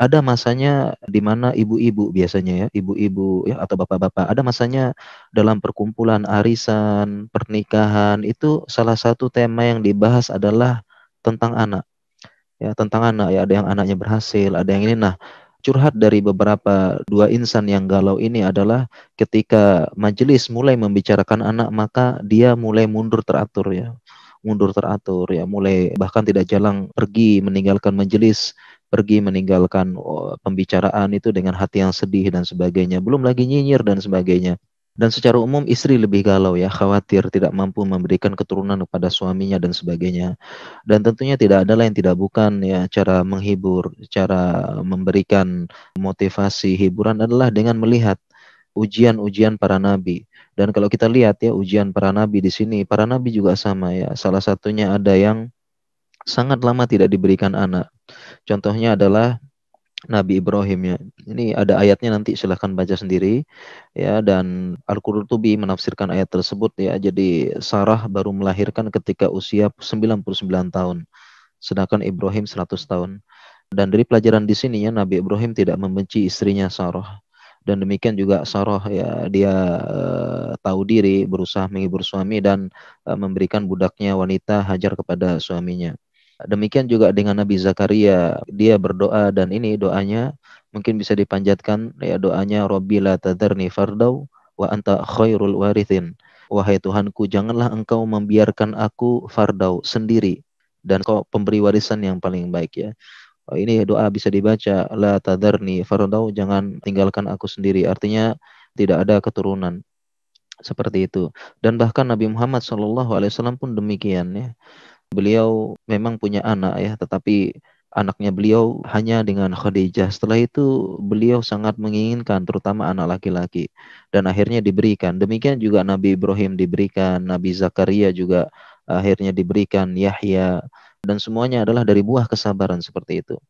ada masanya di mana ibu-ibu biasanya ya, ibu-ibu ya atau bapak-bapak, ada masanya dalam perkumpulan arisan, pernikahan itu salah satu tema yang dibahas adalah tentang anak. Ya, tentang anak ya, ada yang anaknya berhasil, ada yang ini nah curhat dari beberapa dua insan yang galau ini adalah ketika majelis mulai membicarakan anak maka dia mulai mundur teratur ya mundur teratur ya mulai bahkan tidak jalang pergi meninggalkan majelis pergi meninggalkan oh, pembicaraan itu dengan hati yang sedih dan sebagainya belum lagi nyinyir dan sebagainya dan secara umum istri lebih galau ya khawatir tidak mampu memberikan keturunan kepada suaminya dan sebagainya dan tentunya tidak ada lain tidak bukan ya cara menghibur cara memberikan motivasi hiburan adalah dengan melihat ujian-ujian para nabi dan kalau kita lihat ya ujian para nabi di sini, para nabi juga sama ya. Salah satunya ada yang sangat lama tidak diberikan anak. Contohnya adalah Nabi Ibrahim ya. Ini ada ayatnya nanti silahkan baca sendiri ya dan Al-Qurtubi menafsirkan ayat tersebut ya. Jadi Sarah baru melahirkan ketika usia 99 tahun sedangkan Ibrahim 100 tahun. Dan dari pelajaran di sini ya, Nabi Ibrahim tidak membenci istrinya Sarah dan demikian juga Saroh ya dia uh, tahu diri berusaha menghibur suami dan uh, memberikan budaknya wanita Hajar kepada suaminya. Demikian juga dengan Nabi Zakaria, dia berdoa dan ini doanya mungkin bisa dipanjatkan ya doanya Rabbi la tadarni fardau wa anta khairul warithin. Wahai Tuhanku, janganlah engkau membiarkan aku fardau sendiri dan kau pemberi warisan yang paling baik ya. Oh, ini doa bisa dibaca la tadarni farudau jangan tinggalkan aku sendiri artinya tidak ada keturunan seperti itu dan bahkan Nabi Muhammad Shallallahu Alaihi Wasallam pun demikian ya beliau memang punya anak ya tetapi anaknya beliau hanya dengan Khadijah setelah itu beliau sangat menginginkan terutama anak laki-laki dan akhirnya diberikan demikian juga Nabi Ibrahim diberikan Nabi Zakaria juga akhirnya diberikan Yahya dan semuanya adalah dari buah kesabaran seperti itu.